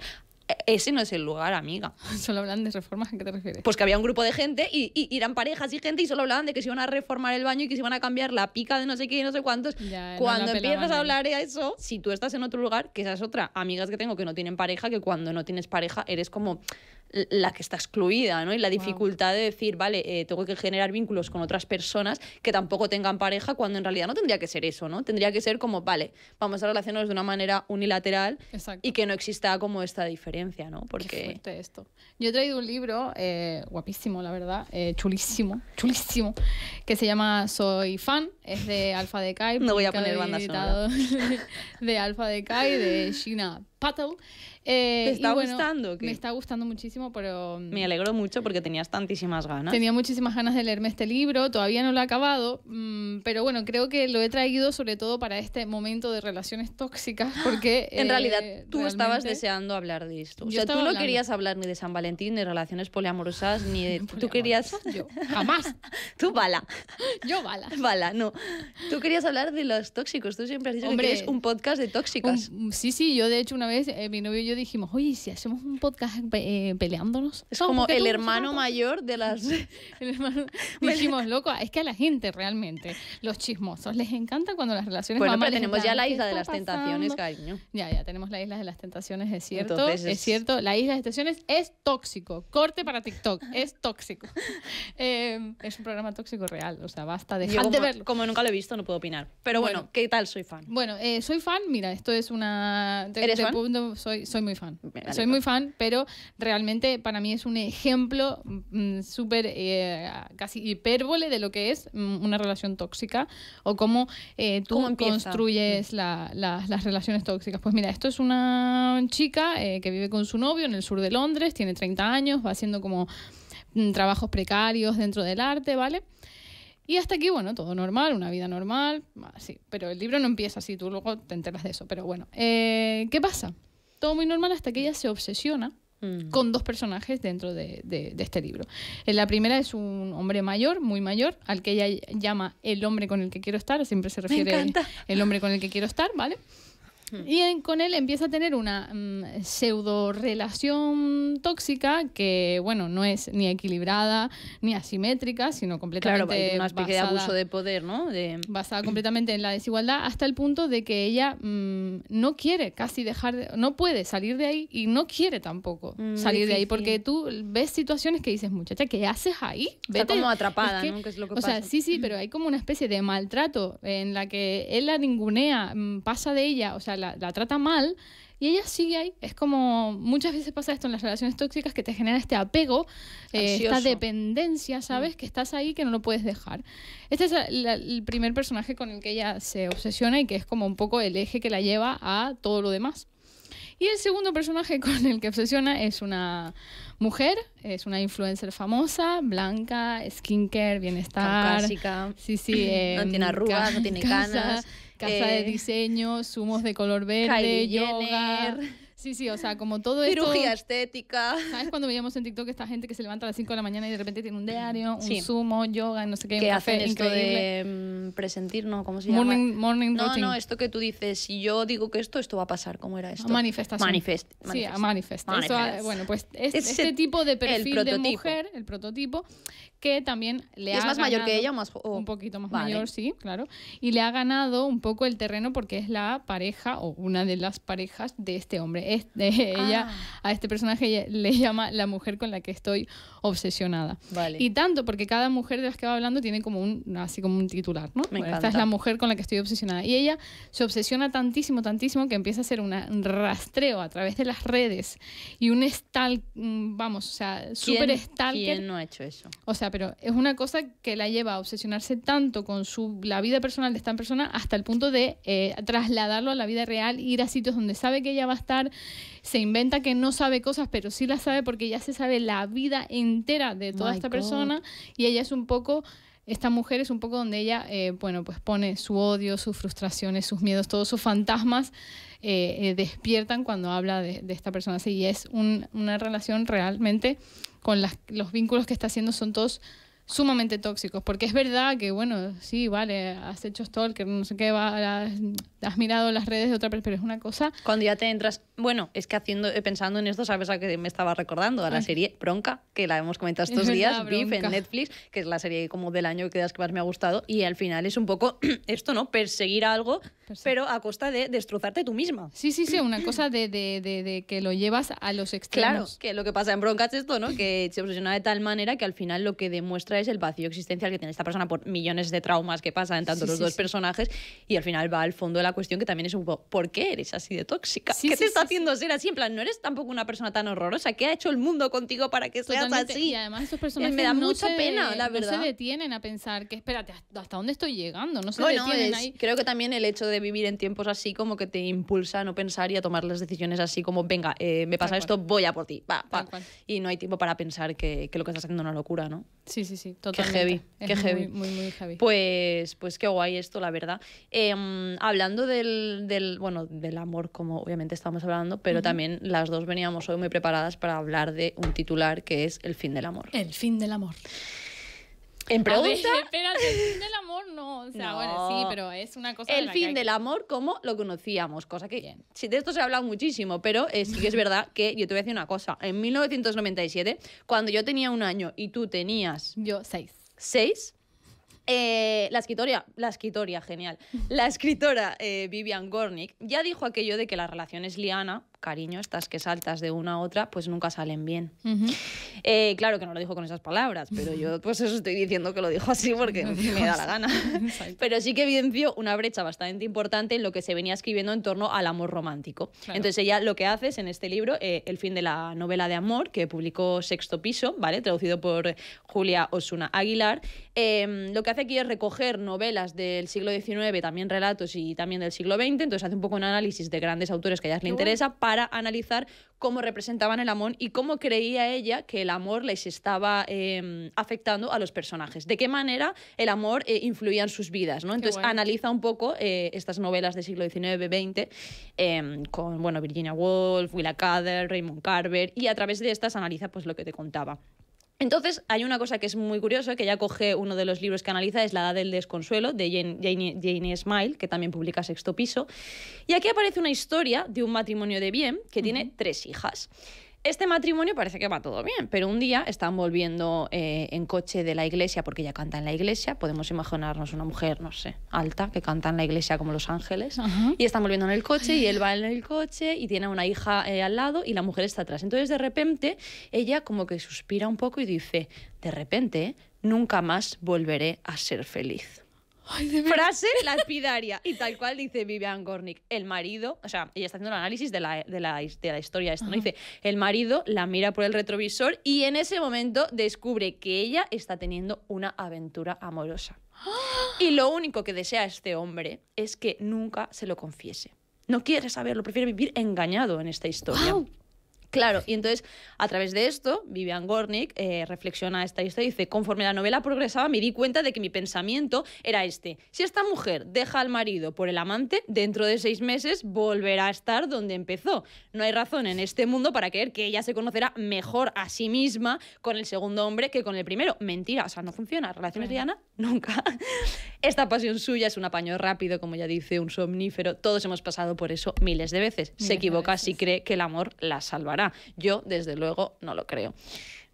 ese no es el lugar, amiga. Solo hablan de reformas, ¿a qué te refieres? Pues que había un grupo de gente y, y, eran parejas y gente y solo hablaban de que se iban a reformar el baño y que se iban a cambiar la pica de no sé qué y no sé cuántos. cuando empiezas a hablar de eso, si tú estás en otro lugar, que esa es otra, amigas que tengo que no tienen pareja, que cuando no tienes pareja eres como la que está excluida, ¿no? Y la dificultad de decir, vale, eh, tengo que generar vínculos con otras personas que tampoco tengan pareja, cuando en realidad no tendría que ser eso, ¿no? Tendría que ser como, vale, vamos a relacionarnos de una manera unilateral y que no exista como esta diferencia. ¿no? Porque... esto. Yo he traído un libro, eh, guapísimo, la verdad, eh, chulísimo, chulísimo, que se llama Soy fan, es de Alfa de Kai. No voy a poner banda De Alfa de Kai, de China Patel. Eh, ¿Te está gustando? Me está gustando muchísimo, pero... Mm, me alegro mucho porque tenías tantísimas ganas. Tenía muchísimas ganas de leerme este libro, todavía no lo he acabado, mm, pero bueno, creo que lo he traído sobre todo para este momento de relaciones tóxicas, ¡Ah! porque... en eh, realidad, tú estabas deseando hablar de esto. O sea, tú no querías hablar ni de San Valentín, ni de relaciones poliamorosas, ni de... Tú querías... Yo, jamás. tú bala. Yo bala. Bala, no. Tú querías hablar de los tóxicos, tú siempre has dicho que quieres un podcast de tóxicas. Sí, sí, yo de hecho una eh, mi novio y yo dijimos, oye, si hacemos un podcast eh, peleándonos. Es como el hermano mayor de las... Dijimos, loco, es que a la gente realmente, los chismosos, les encanta cuando las relaciones bueno, pero tenemos ya la isla de las tentaciones, cariño. Ya, ya, tenemos la isla de las tentaciones, es cierto. es... cierto, la isla de las tentaciones es tóxico. Corte para TikTok, es tóxico. Em, es un programa tóxico real, o sea, basta, como, de nunca lo he visto, no puedo opinar. Pero bueno, ¿qué tal? Soy fan. Bueno, eh, soy fan, mira, esto es una... ¿Eres fan? soy, soy muy fan. soy muy fan, pero realmente para mí es un ejemplo mm, súper, eh, casi hipérbole de lo que es mm, una relación tóxica o cómo eh, tú construyes mm. las relaciones tóxicas. Pues mira, esto es una chica eh, que vive con su novio en el sur de Londres, tiene 30 años, va haciendo como trabajos precarios dentro del arte, ¿vale? Y hasta aquí, bueno, todo normal, una vida normal, ah, sí, pero el libro no empieza así, tú luego te enteras de eso, pero bueno, eh, ¿qué pasa? Todo muy normal hasta que ella se obsesiona mm. con dos personajes dentro de, este libro. Eh, la primera es un hombre mayor, muy mayor, al que ella llama el hombre con el que quiero estar, siempre se refiere al el hombre con el que quiero estar, ¿vale? Y con él empieza a tener una mm, pseudo relación tóxica que, bueno, no es ni equilibrada ni asimétrica, sino completamente. Claro, una especie de abuso de poder, ¿no? Basada completamente en la desigualdad, hasta el punto de que ella mm, no quiere casi dejar, no puede salir de ahí y no quiere tampoco mm, salir de ahí, porque tú ves situaciones que dices, muchacha, ¿qué haces ahí? Vete. Está como atrapada, o sea, sí, sí, pero hay como una especie de maltrato en la que él la ningunea, pasa de ella, o sea, la, trata mal y ella sigue ahí. Es como muchas veces pasa esto en las relaciones tóxicas que te genera este apego, eh, esta dependencia, ¿sabes? Mm. Que estás ahí, que no lo puedes dejar. Este es el primer personaje con el que ella se obsesiona y que es como un poco el eje que la lleva a todo lo demás. Y el segundo personaje con el que obsesiona es una mujer, es una influencer famosa, blanca, skincare, bienestar. Caucásica. Sí, sí. Eh, no tiene arrugas, no tiene canas Casa de eh, diseño, zumos de color verde, yoga. Sí, sí, o sea, como todo esto... Cirugía estética. ¿Sabes cuando veíamos en TikTok esta gente que se levanta a las 5 de la mañana y de repente tiene un diario, un zumo, yoga, no sé qué, que hacen esto de presentir, ¿no? ¿Cómo se morning, llama? Morning No, no, esto que tú dices, si yo digo que esto, esto va a pasar, ¿cómo era esto? Manifestación. Manifest, Sí, a ah, bueno, pues este tipo de perfil de mujer, el prototipo, que también le ha... ¿Es más mayor que ella o más Un poquito más mayor, sí, claro. Y le ha ganado un poco el terreno porque es la pareja o una de las parejas de este hombre. Es de ah. ella, a este personaje le llama la mujer con la que estoy obsesionada. Vale. Y tanto porque cada mujer de las que va hablando tiene como un, así como un titular, ¿no? Me esta es la mujer con la que estoy obsesionada. Y ella se obsesiona tantísimo, tantísimo que empieza a hacer un rastreo a través de las redes y un stalk, mm, vamos, o sea, súper stalker. ¿Quién no ha hecho eso? O sea, pero es una cosa que la lleva a obsesionarse tanto con su, la vida personal de esta persona hasta el punto de eh, trasladarlo a la vida real, ir a sitios donde sabe que ella va a estar, se inventa que no sabe cosas, pero sí la sabe porque ya se sabe la vida entera de toda esta persona y ella es un poco esta mujer es un poco donde ella, eh, bueno, pues pone su odio, sus frustraciones, sus miedos, todos sus fantasmas eh, despiertan cuando habla de, esta persona Y es una relación realmente con los vínculos que está haciendo son todos sumamente tóxicos, porque es verdad que, bueno, sí, vale, has hecho stalker, no sé qué, has, mirado las redes de otra persona, pero es una cosa... Cuando ya te entras, bueno, es que haciendo eh, pensando en esto, ¿sabes a qué me estaba recordando? A la serie Bronca, que la hemos comentado estos días, Beef en Netflix, que es la serie como del año que, que más me ha gustado, y al final es un poco esto, ¿no? Perseguir algo, pero a costa de destrozarte tú misma. Sí, sí, sí, una cosa de, de, de, que lo llevas a los extremos. Claro, que lo que pasa en Bronca es esto, ¿no? Que se obsesiona de tal manera que al final lo que demuestra es el vacío existencial que tiene esta persona por millones de traumas que pasan en tanto los dos personajes y al final va al fondo de la cuestión que también es un poco, ¿por qué eres así de tóxica? ¿Qué te está haciendo ser así? En plan, no eres tampoco una persona tan horrorosa, ¿qué ha hecho el mundo contigo para que seas así? Y además esos eh, personajes me da mucha pena, la verdad. No se detienen a pensar que, espérate, ¿hasta dónde estoy llegando? No se detienen ahí. Creo que también el hecho de vivir en tiempos así como que te impulsa a no pensar y a tomar las decisiones así como, venga, eh, me pasa esto, voy a por ti, Va, Y no hay tiempo para pensar que, que lo que estás haciendo es una locura, ¿no? Sí, sí, sí. Qué heavy, qué heavy. Muy, heavy. Pues, pues qué guay esto, la verdad. Em, hablando del, bueno, del amor, como obviamente estamos hablando, pero también las dos veníamos hoy muy preparadas para hablar de un titular que es El fin del amor. El fin del amor. ¿En pregunta? ver, el fin del amor no. O sea, bueno, sí, pero es una cosa. El fin del amor como lo conocíamos, cosa que sí, de esto se ha hablado muchísimo, pero eh, sí que es verdad que yo te voy a decir una cosa. En 1997, cuando yo tenía un año y tú tenías. Yo, seis. ¿Seis? Eh, la escritoria, la escritoria, genial. La escritora eh, Vivian Gornick ya dijo aquello de que las relaciones liana cariño, estas que saltas de una a otra, pues nunca salen bien. Eh, claro que no lo dijo con esas palabras, pero yo pues eso estoy diciendo que lo dijo así porque me da la gana. pero sí que evidenció una brecha bastante importante en lo que se venía escribiendo en torno al amor romántico. Entonces ella lo que hace es en este libro, eh, El fin de la novela de amor, que publicó Sexto Piso, ¿vale? traducido por Julia Osuna Aguilar, em, lo que hace aquí es recoger novelas del siglo XIX, también relatos y también del siglo XX, entonces hace un poco un análisis de grandes autores que a ellas le interesa para analizar cómo representaban el amor y cómo creía ella que el amor les estaba em, afectando a los personajes, de qué manera el amor eh, influía en sus vidas. ¿no? Entonces analiza un poco eh, estas novelas del siglo XIX, XX, em, con bueno, Virginia Woolf, Willa Cather, Raymond Carver, y a través de estas analiza pues, lo que te contaba. Entonces, hay una cosa que es muy curiosa, que ya coge uno de los libros que analiza, es La Edad del Desconsuelo, de Jane, Smile, que también publica Sexto Piso. Y aquí aparece una historia de un matrimonio de bien que tiene tres hijas este matrimonio parece que va todo bien, pero un día están volviendo eh, en coche de la iglesia, porque ella canta en la iglesia, podemos imaginarnos una mujer, no sé, alta, que canta en la iglesia como los ángeles, y están volviendo en el coche y él va en el coche y tiene una hija eh, al lado y la mujer está atrás. Entonces de repente ella como que suspira un poco y dice, de repente, nunca más volveré a ser feliz frase lapidaria. Y tal cual dice Vivian Gornick, el marido, o sea, ella está haciendo el análisis de la, de la, historia esta, ¿no? Dice, el marido la mira por el retrovisor y en ese momento descubre que ella está teniendo una aventura amorosa. Y lo único que desea este hombre es que nunca se lo confiese. No quiere saberlo, prefiere vivir engañado en esta historia. Claro, y entonces a través de esto, Vivian Gornick eh, reflexiona esta historia y dice, conforme la novela progresaba me di cuenta de que mi pensamiento era este, si esta mujer deja al marido por el amante, dentro de seis meses volverá a estar donde empezó. No hay razón en este mundo para creer que ella se conocerá mejor a sí misma con el segundo hombre que con el primero. Mentira, o sea, no funciona. Relaciones Diana, nunca. Esta pasión suya es un apaño rápido, como ya dice, un somnífero. Todos hemos pasado por eso miles de veces. se equivoca si cree que el amor la salvará. Yo, desde luego, no lo creo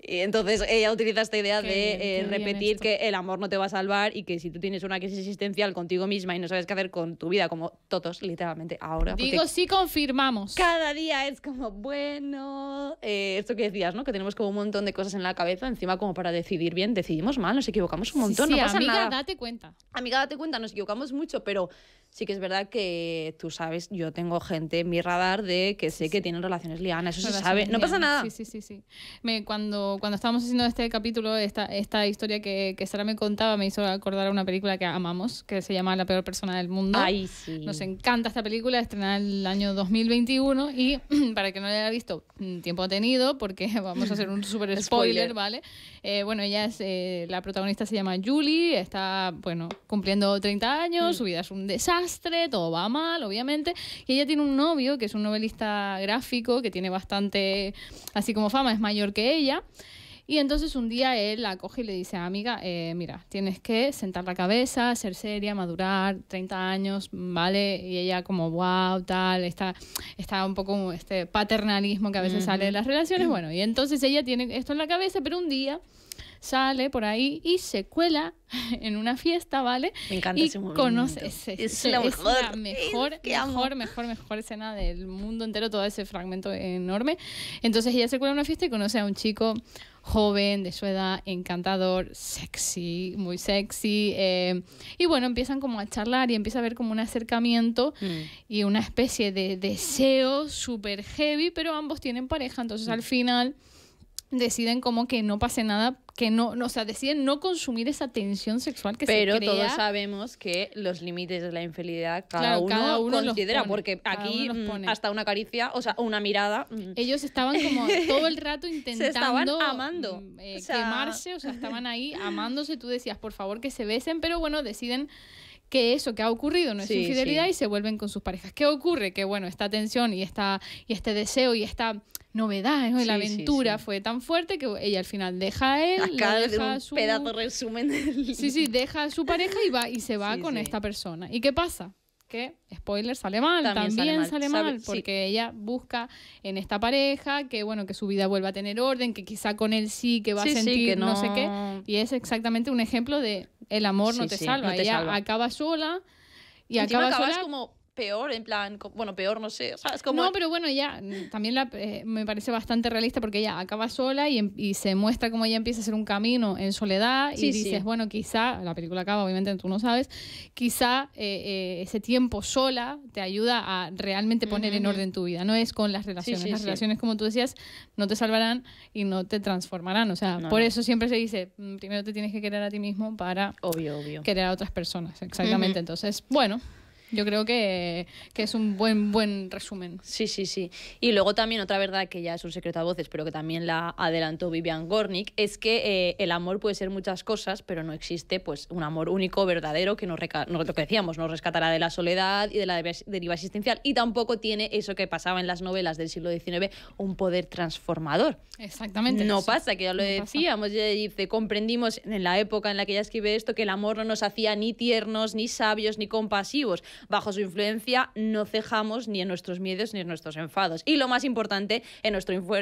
entonces ella utiliza esta idea de eh, repetir que el amor no te va a salvar y que si tú tienes una crisis existencial contigo misma y no sabes qué hacer con tu vida, como todos, literalmente ahora. Digo, sí confirmamos. Cada día es como, bueno, eh, esto que decías, ¿no? Que tenemos como un montón de cosas en la cabeza, encima como para decidir bien, decidimos mal, nos equivocamos un montón, no pasa amiga, date cuenta. Amiga, date cuenta, nos equivocamos mucho, pero sí que es verdad que tú sabes, yo tengo gente en mi radar de que sé que tienen relaciones lianas, eso se sabe, no pasa nada. Sí, sí, sí, sí. Me, cuando cuando, estábamos haciendo este capítulo, esta, esta historia que, Sara me contaba me hizo acordar a una película que amamos, que se llama La peor persona del mundo. Ay, sí. Nos encanta esta película, estrenada el año 2021 y para que no la haya visto, mm, tiempo ha tenido porque vamos a hacer un super spoiler, ¿vale? Eh, bueno, ella es, eh, la protagonista se llama Julie, está, bueno, cumpliendo 30 años, mm. su vida es un desastre, todo va mal, obviamente, y ella tiene un novio que es un novelista gráfico que tiene bastante, así como fama, es mayor que ella, y entonces un día él la coge y le dice, amiga, eh, mira, tienes que sentar la cabeza, ser seria, madurar, 30 años, ¿vale? Y ella como, wow, tal, está, está un poco este paternalismo que a veces sale de las relaciones. Bueno, y entonces ella tiene esto en la cabeza, pero un día sale por ahí y se cuela en una fiesta, ¿vale? Me encanta y Conoce, es, la mejor, la mejor, mejor, mejor, mejor, escena del mundo entero, todo ese fragmento enorme. Entonces ella se cuela en una fiesta y conoce a un chico joven, de su edad, encantador, sexy, muy sexy. Eh, y bueno, empiezan como a charlar y empieza a haber como un acercamiento mm. y una especie de deseo súper heavy, pero ambos tienen pareja, entonces al mm. final deciden como que no pase nada, que no, o sea, deciden no consumir esa tensión sexual que Pero Pero todos sabemos que los límites de la infidelidad cada, uno, cada considera, porque aquí mm, hasta una caricia, o sea, una mirada. Mm. Ellos estaban como todo el rato intentando amando. Mm, eh, quemarse, o sea, estaban ahí amándose, tú decías, por favor, que se besen, pero bueno, deciden que eso que ha ocurrido no es infidelidad y se vuelven con sus parejas. ¿Qué ocurre? Que bueno, esta tensión y, esta, y este deseo y esta novedad, ¿no? la aventura fue tan fuerte que ella al final deja a él, deja su... resumen. Sí, sí, deja a su pareja y va y se va con esta persona. ¿Y qué pasa? que, spoiler, sale mal, también, sale mal, porque ella busca en esta pareja que, bueno, que su vida vuelva a tener orden, que quizá con él sí, que va a sentir no... sé qué. Y es exactamente un ejemplo de el amor no te salva. ella acaba sola y acaba sola peor, en plan, bueno, peor no sé, o como... No, pero bueno, ya, mm, también eh, me parece bastante realista porque ella acaba sola y, em, se muestra como ella empieza a hacer un camino en soledad y dices, bueno, quizá, la película acaba, obviamente tú no sabes, quizá eh, eh, ese tiempo sola te ayuda a realmente poner en orden tu vida, no es con las relaciones, las relaciones como tú decías no te salvarán y no te transformarán, o sea, por eso siempre se dice, mm, primero te tienes que querer a ti mismo para obvio, obvio. querer a otras personas, exactamente, entonces, bueno. Yo creo que, que, es un buen, buen resumen. Sí, sí, sí. Y luego también otra verdad que ya es un secreto a voces, pero que también la adelantó Vivian Gornick, es que eh, el amor puede ser muchas cosas, pero no existe pues un amor único, verdadero, que nos, lo nos rescatará de la soledad y de la deriva existencial. Y tampoco tiene eso que pasaba en las novelas del siglo XIX, un poder transformador. Exactamente. No pasa, que ya lo decíamos, ya comprendimos en la época en la que ella escribe esto que el amor no nos hacía ni tiernos, ni sabios, ni compasivos bajo su influencia no cejamos ni en nuestros miedos ni en nuestros enfados. Y lo más importante, en,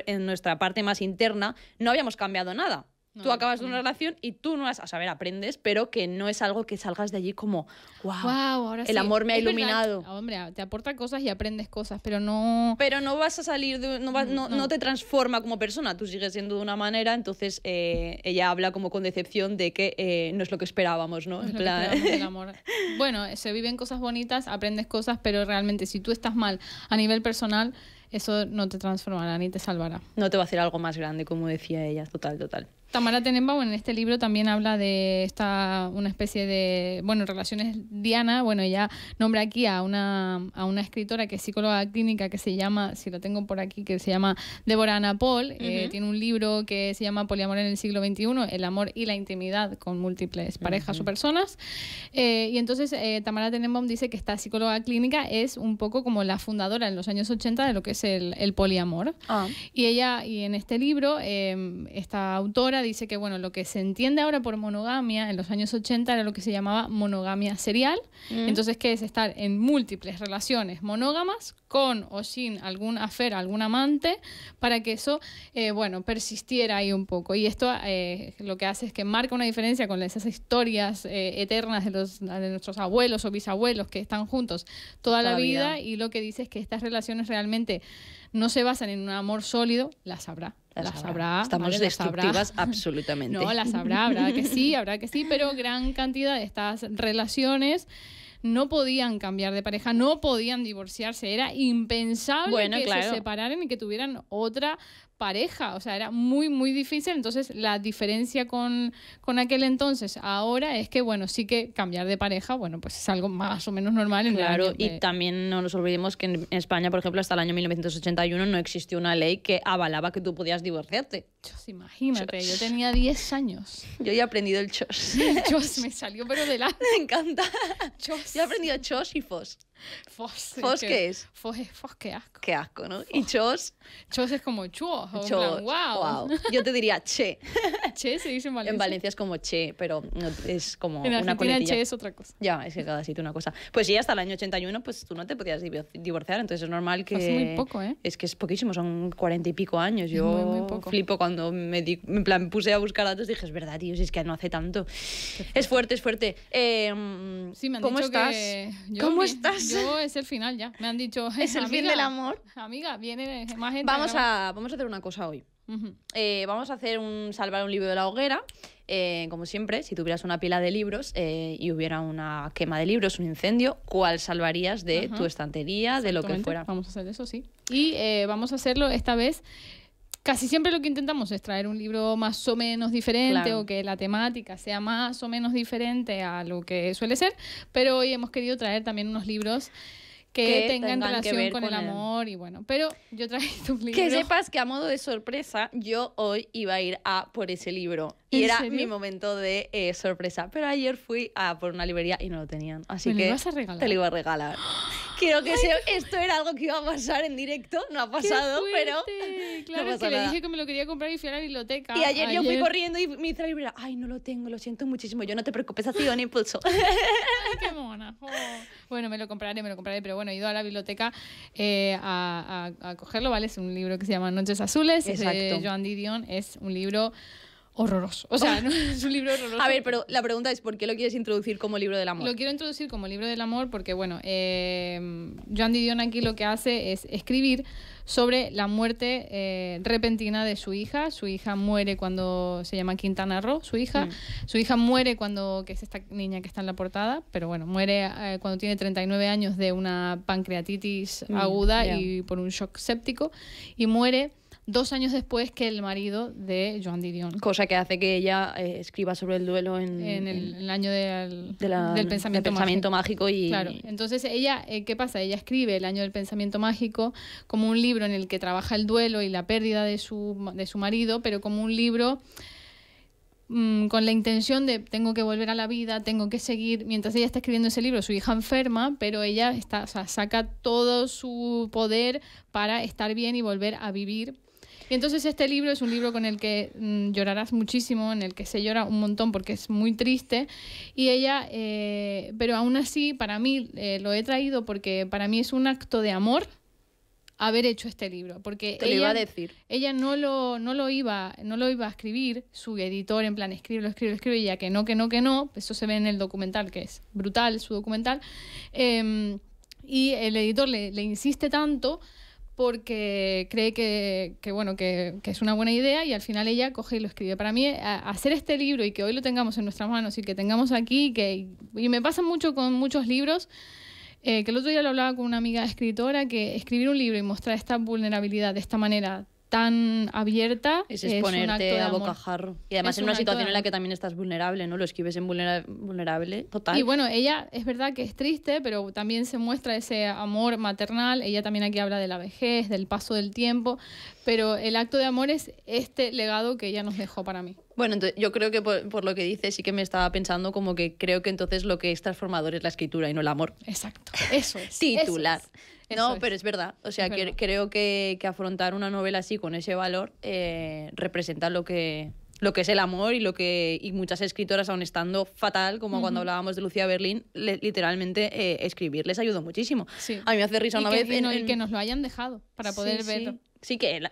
en nuestra parte más interna, no habíamos cambiado nada tú acabas de una relación y tú no vas a saber, aprendes, pero que no es algo que salgas de allí como, wow, el amor me ha iluminado. Ah, hombre, te aporta cosas y aprendes cosas, pero no... Pero no vas a salir, de, mm, no, no, te transforma como persona, tú sigues siendo de una manera, entonces eh, ella habla como con decepción de que eh, no es lo que esperábamos, ¿no? en plan... bueno, se viven cosas bonitas, aprendes cosas, pero realmente si tú estás mal a nivel personal, eso no te transformará ni te salvará. No te va a hacer algo más grande, como decía ella, total, total. Tamara Tenenbaum en este libro también habla de esta una especie de, bueno, relaciones Diana, bueno, ella nombra aquí a una, a una escritora que es psicóloga clínica que se llama, si lo tengo por aquí, que se llama Deborah Anapol, eh, tiene un libro que se llama Poliamor en el siglo XXI, el amor y la intimidad con múltiples parejas o personas. Eh, y entonces eh, Tamara Tenenbaum dice que esta psicóloga clínica es un poco como la fundadora en los años 80 de lo que es el, el poliamor. Ah. Y ella, y en este libro, esta autora dice que bueno, lo que se entiende ahora por monogamia en los años 80 era lo que se llamaba monogamia serial. Mm. Entonces, que es estar en múltiples relaciones monógamas con o sin algún afer, algún amante, para que eso, eh, bueno, persistiera ahí un poco. Y esto eh, lo que hace es que marca una diferencia con esas historias eh, eternas de, los, de nuestros abuelos o bisabuelos que están juntos toda, la, vida, vida y lo que dice es que estas relaciones realmente no se basan en un amor sólido, las habrá. Las, habrá. Estamos destructivas absolutamente. No, las habrá, habrá que sí, habrá que sí, pero gran cantidad de estas relaciones no podían cambiar de pareja, no podían divorciarse, era impensable que se separaran y que tuvieran otra pareja, o sea, era muy, muy difícil. Entonces, la diferencia con, aquel entonces ahora es que, bueno, sí que cambiar de pareja, bueno, pues es algo más o menos normal. En claro, y también no nos olvidemos que en España, por ejemplo, hasta el año 1981 no existió una ley que avalaba que tú podías divorciarte. Chos, imagínate, yo tenía 10 años. Yo ya he aprendido el chos. Chos, me salió pero lado. Me encanta. Chos. Yo he aprendido chos y fos. Fos. ¿Fos qué es? Fos qué asco. Qué asco, ¿no? Y chos. Chos es como Chuo Chos. wow. Yo te diría che. Che se dice en Valencia. En Valencia es como che, pero es como en una Argentina che es otra cosa. Ya, es que cada sitio una cosa. Pues sí, hasta el año 81 pues tú no te podías divorciar, entonces es normal que... Es muy poco, ¿eh? Es que es poquísimo, son cuarenta y pico años. Yo flipo cuando me, en plan, puse a buscar datos dije, es verdad, tío, si es que no hace tanto. Es fuerte, es fuerte. Em, sí, me han ¿Cómo dicho estás? ¿Cómo estás? es el final ya. Me han dicho. Es eh, el fin del amor. Amiga, viene más gente. Vamos a, vamos a hacer una cosa hoy. Eh, vamos a hacer un salvar un libro de la hoguera. Eh, como siempre, si tuvieras una pila de libros y hubiera una quema de libros, un incendio, ¿cuál salvarías de tu estantería, de lo que fuera? Vamos a hacer eso, sí. Y vamos a hacerlo esta vez casi siempre lo que intentamos es traer un libro más o menos diferente o que la temática sea más o menos diferente a lo que suele ser, pero hoy hemos querido traer también unos libros que, tengan, relación con, el amor y bueno, pero yo traje un libro. Que sepas que a modo de sorpresa yo hoy iba a ir a por ese libro y era mi momento de eh, sorpresa, pero ayer fui a por una librería y no lo tenían, así que a te lo iba a regalar. ¡Ah! Quiero que sea, esto era algo que iba a pasar en directo, no ha pasado, pero. Claro, que le dije que me lo quería comprar y fui a la biblioteca. Y ayer, yo fui corriendo y me hice la ay, no lo tengo, lo siento muchísimo, yo no te preocupes, ha sido un impulso. qué mona. Oh. Bueno, me lo compraré, me lo compraré, pero bueno, he ido a la biblioteca eh, a, cogerlo, ¿vale? Es un libro que se llama Noches Azules, Exacto. de Joan Didion, es un libro horroroso. O sea, es un libro horroroso. A ver, pero la pregunta es, ¿por qué lo quieres introducir como libro del amor? Lo quiero introducir como libro del amor porque, bueno, eh, Joan Didion aquí lo que hace es escribir sobre la muerte eh, repentina de su hija. Su hija muere cuando se llama Quintana Roo, su hija. Mm. Su hija muere cuando, que es esta niña que está en la portada, pero bueno, muere eh, cuando tiene 39 años de una pancreatitis mm, aguda y por un shock séptico. Y muere dos años después que el marido de Joan Didion. Cosa que hace que ella eh, escriba sobre el duelo en, el, año del pensamiento, mágico. y, claro, entonces ella, eh, ¿qué pasa? Ella escribe el año del pensamiento mágico como un libro en el que trabaja el duelo y la pérdida de su, de su marido, pero como un libro mm, con la intención de tengo que volver a la vida, tengo que seguir. Mientras ella está escribiendo ese libro, su hija enferma, pero ella está, saca todo su poder para estar bien y volver a vivir y entonces este libro es un libro con el que mm, llorarás muchísimo, en el que se llora un montón porque es muy triste. Y ella, eh, pero aún así, para mí eh, lo he traído porque para mí es un acto de amor haber hecho este libro, porque Te ella, iba a decir. ella no lo, no lo iba, no lo iba a escribir, su editor en plan escribe, lo escribe, lo escribe, ya que no, que no, que no, eso se ve en el documental, que es brutal su documental, em, y el editor le, le insiste tanto porque cree que, bueno, que, es una buena idea y al final ella coge y lo escribe. Para mí, hacer este libro y que hoy lo tengamos en nuestras manos y que tengamos aquí, que, y me pasa mucho con muchos libros, eh, que el otro día lo hablaba con una amiga escritora, que escribir un libro y mostrar esta vulnerabilidad de esta manera tan abierta es exponerte es a bocajarro. Y además en una, situación en la que también estás vulnerable, ¿no? Lo escribes en vulnerable total. Y bueno, ella es verdad que es triste, pero también se muestra ese amor maternal. Ella también aquí habla de la vejez, del paso del tiempo, pero el acto de amor es este legado que ella nos dejó para mí. Bueno, entonces, yo creo que por, lo que dice sí que me estaba pensando como que creo que entonces lo que es transformador es la escritura y no el amor. Exacto, eso es. Titular no, pero es verdad. O sea, que, creo que, que, afrontar una novela así con ese valor eh, representa lo que, lo que es el amor y lo que muchas escritoras, aun estando fatal, como cuando hablábamos de Lucía Berlín, literalmente eh, escribir les ayudó muchísimo. A mí me hace risa una vez. que nos lo hayan dejado para poder ver. Sí. que el,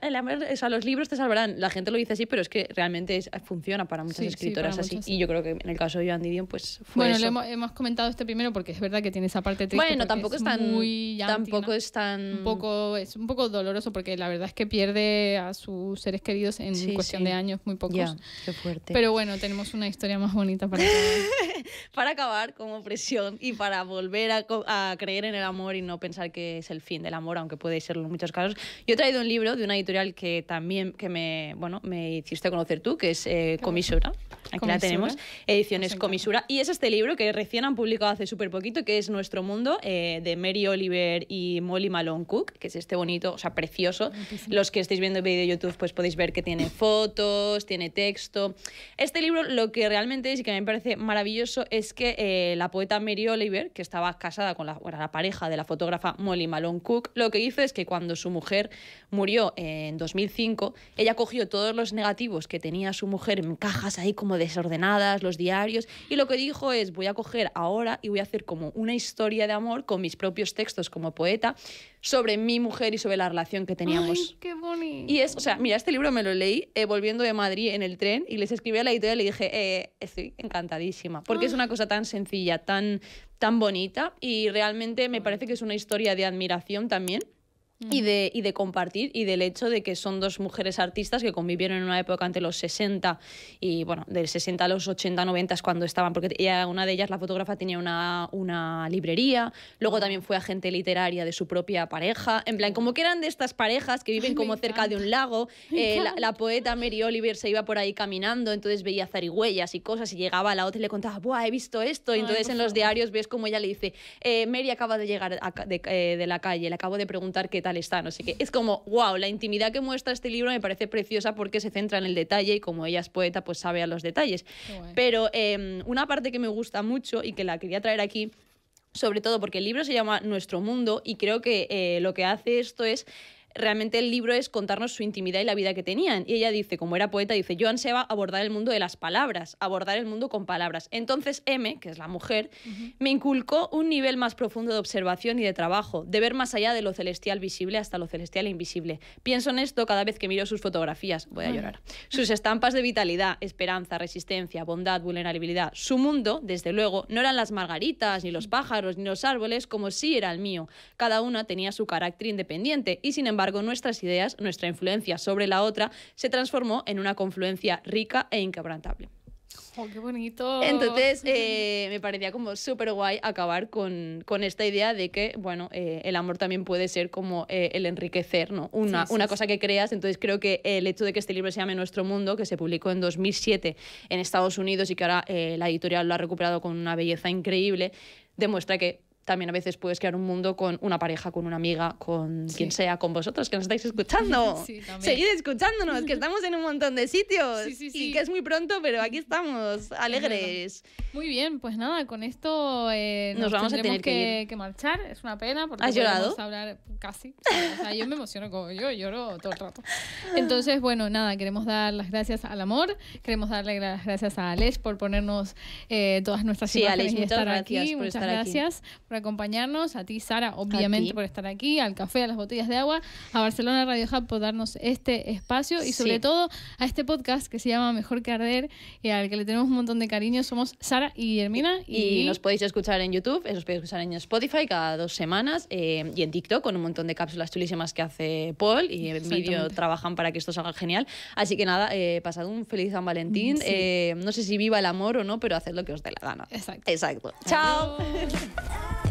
los libros te salvarán. La gente lo dice así, pero es que realmente funciona para muchas escritoras así. y yo creo que en el caso de Joan Didion, pues fue. Bueno, hemos, comentado este primero porque es verdad que tiene esa parte triste. Bueno, tampoco es, tan. Muy tampoco es tan. Un poco, es un poco doloroso porque la verdad es que pierde a sus seres queridos en cuestión de años, muy pocos. qué fuerte. Pero bueno, tenemos una historia más bonita para acabar. para acabar con opresión y para volver a, creer en el amor y no pensar que es el fin del amor, aunque puede serlo en muchos yo he traído un libro de una editorial que también que me, bueno, me hiciste conocer tú, que es eh, Comisura. Aquí la tenemos, Ediciones Comisura. Y es este libro que recién han publicado hace súper poquito, que es Nuestro Mundo, eh, de Mary Oliver y Molly Malone Cook, que es este bonito, o sea, precioso. Los que estáis viendo el vídeo de YouTube, pues podéis ver que tiene fotos, tiene texto. Este libro lo que realmente es y que me parece maravilloso es que eh, la poeta Mary Oliver, que estaba casada con la, la pareja de la fotógrafa Molly Malone Cook, lo que hizo es que cuando su mujer murió en 2005, ella cogió todos los negativos que tenía su mujer en cajas ahí como desordenadas, los diarios, y lo que dijo es, voy a coger ahora y voy a hacer como una historia de amor con mis propios textos como poeta sobre mi mujer y sobre la relación que teníamos. qué bonito. Y es, o sea, mira, este libro me lo leí eh, volviendo de Madrid en el tren y les escribí a la editorial y le dije, eh, estoy encantadísima, porque es ah. una cosa tan sencilla, tan, tan bonita y realmente me parece que es una historia de admiración también y de, y de compartir y del hecho de que son dos mujeres artistas que convivieron en una época entre los 60 y bueno, del 60 a los 80, 90 es cuando estaban, porque una de ellas, la fotógrafa, tenía una, una librería, luego también fue agente literaria de su propia pareja, en plan, como que eran de estas parejas que viven como cerca de un lago, eh, la, poeta Mary Oliver se iba por ahí caminando, entonces veía zarigüeyas y cosas y llegaba a la otra y le contaba, ¡buah, he visto esto! Y entonces en los diarios ves como ella le dice, eh, Mary acaba de llegar de, eh, de la calle, le acabo de preguntar qué tal están. no sé Es como, wow, la intimidad que muestra este libro me parece preciosa porque se centra en el detalle y como ella es poeta, pues sabe a los detalles. Pero em, una parte que me gusta mucho y que la quería traer aquí sobre todo porque el libro se llama Nuestro Mundo y creo que eh, lo que hace esto es realmente el libro es contarnos su intimidad y la vida que tenían. Y ella dice, como era poeta, dice, yo a abordar el mundo de las palabras, abordar el mundo con palabras. Entonces M, que es la mujer, me inculcó un nivel más profundo de observación y de trabajo, de ver más allá de lo celestial visible hasta lo celestial e invisible. Pienso en esto cada vez que miro sus fotografías, voy a llorar. Sus estampas de vitalidad, esperanza, resistencia, bondad, vulnerabilidad. Su mundo, desde luego, no eran las margaritas, ni los pájaros, ni los árboles, como sí era el mío. Cada una tenía su carácter independiente y sin embargo embargo, nuestras ideas, nuestra influencia sobre la otra, se transformó en una confluencia rica e inquebrantable. Oh, qué bonito! Entonces, eh, me parecía como súper guay acabar con, con, esta idea de que, bueno, eh, el amor también puede ser como eh, el enriquecer, ¿no? Una, una cosa que creas. Entonces, creo que el hecho de que este libro se llame Nuestro Mundo, que se publicó en 2007 en Estados Unidos y que ahora la editorial lo ha recuperado con una belleza increíble, demuestra que también a veces puedes crear un mundo con una pareja, con una amiga, con quien sea, con vosotros que nos estáis escuchando. Seguid escuchándonos, que estamos en un montón de sitios sí, y que es muy pronto, pero aquí mm. estamos, alegres. Muy bien, pues nada, con esto eh, nos, vamos a tener que, que, marchar. Es una pena porque ¿Has llorado? hablar casi. O sea, yo me emociono como yo lloro todo el rato. Entonces, bueno, nada, queremos dar las gracias al amor, queremos darle las gracias a Alex por ponernos eh, todas nuestras imágenes y estar aquí. Muchas gracias por estar aquí acompañarnos, a ti Sara, obviamente por estar aquí, al café, a las botellas de agua, a Barcelona Radio Hub por darnos este espacio y sobre todo a este podcast que se llama Mejor que Arder y eh, al que le tenemos un montón de cariño. Somos Sara y Hermina. Y, nos podéis escuchar en YouTube, eh, nos podéis escuchar en Spotify cada dos semanas eh, y en TikTok con un montón de cápsulas chulísimas que hace Paul y en vídeo trabajan para que esto salga genial. Así que nada, pasad pasado un feliz San Valentín. no sé si viva el amor o no, pero haced lo que os dé la gana. Exacto. Exacto. Chao.